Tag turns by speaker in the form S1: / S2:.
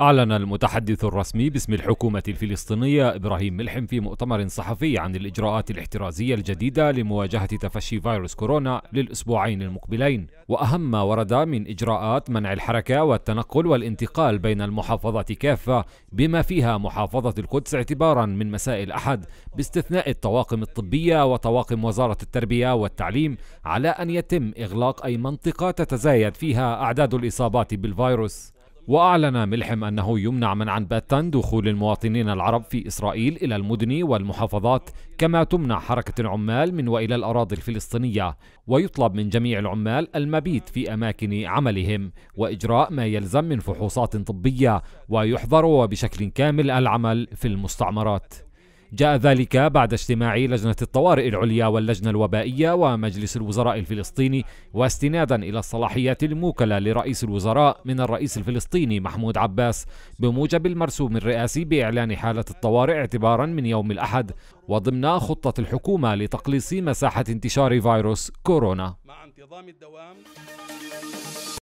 S1: أعلن المتحدث الرسمي باسم الحكومة الفلسطينية إبراهيم ملحم في مؤتمر صحفي عن الإجراءات الاحترازية الجديدة لمواجهة تفشي فيروس كورونا للأسبوعين المقبلين وأهم ما ورد من إجراءات منع الحركة والتنقل والانتقال بين المحافظات كافة بما فيها محافظة القدس اعتبارا من مساء الأحد باستثناء الطواقم الطبية وطواقم وزارة التربية والتعليم على أن يتم إغلاق أي منطقة تتزايد فيها أعداد الإصابات بالفيروس وأعلن ملحم أنه يمنع منعا باتا دخول المواطنين العرب في إسرائيل إلى المدن والمحافظات كما تمنع حركة العمال من وإلى الأراضي الفلسطينية ويطلب من جميع العمال المبيت في أماكن عملهم وإجراء ما يلزم من فحوصات طبية ويحظر وبشكل كامل العمل في المستعمرات جاء ذلك بعد اجتماع لجنة الطوارئ العليا واللجنة الوبائية ومجلس الوزراء الفلسطيني واستنادا إلى الصلاحيات الموكلة لرئيس الوزراء من الرئيس الفلسطيني محمود عباس بموجب المرسوم الرئاسي بإعلان حالة الطوارئ اعتبارا من يوم الأحد وضمن خطة الحكومة لتقليص مساحة انتشار فيروس كورونا مع انتظام الدوام